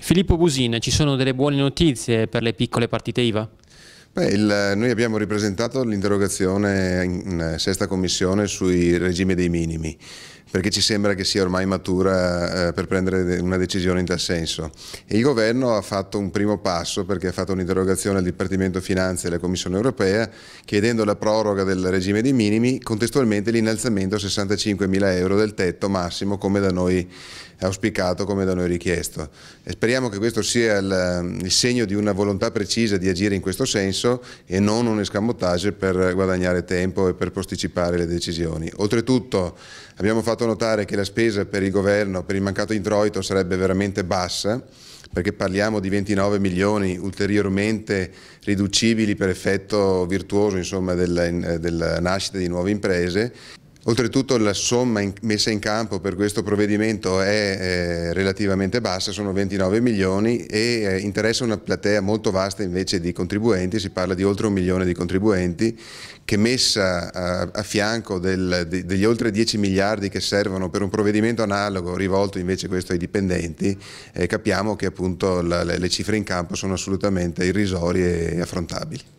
Filippo Busin, ci sono delle buone notizie per le piccole partite IVA? Beh, il, noi abbiamo ripresentato l'interrogazione in, in sesta commissione sui regimi dei minimi perché ci sembra che sia ormai matura eh, per prendere una decisione in tal senso. E il governo ha fatto un primo passo perché ha fatto un'interrogazione al Dipartimento Finanze e alla Commissione Europea chiedendo la proroga del regime dei minimi, contestualmente l'innalzamento a 65 mila euro del tetto massimo come da noi auspicato, come da noi richiesto. E speriamo che questo sia il, il segno di una volontà precisa di agire in questo senso e non un escamotage per guadagnare tempo e per posticipare le decisioni. Oltretutto Abbiamo fatto notare che la spesa per il governo, per il mancato introito, sarebbe veramente bassa perché parliamo di 29 milioni ulteriormente riducibili per effetto virtuoso insomma, della, della nascita di nuove imprese Oltretutto la somma in, messa in campo per questo provvedimento è eh, relativamente bassa, sono 29 milioni e eh, interessa una platea molto vasta invece di contribuenti, si parla di oltre un milione di contribuenti che messa a, a fianco del, de, degli oltre 10 miliardi che servono per un provvedimento analogo rivolto invece questo ai dipendenti, eh, capiamo che appunto la, le, le cifre in campo sono assolutamente irrisorie e affrontabili.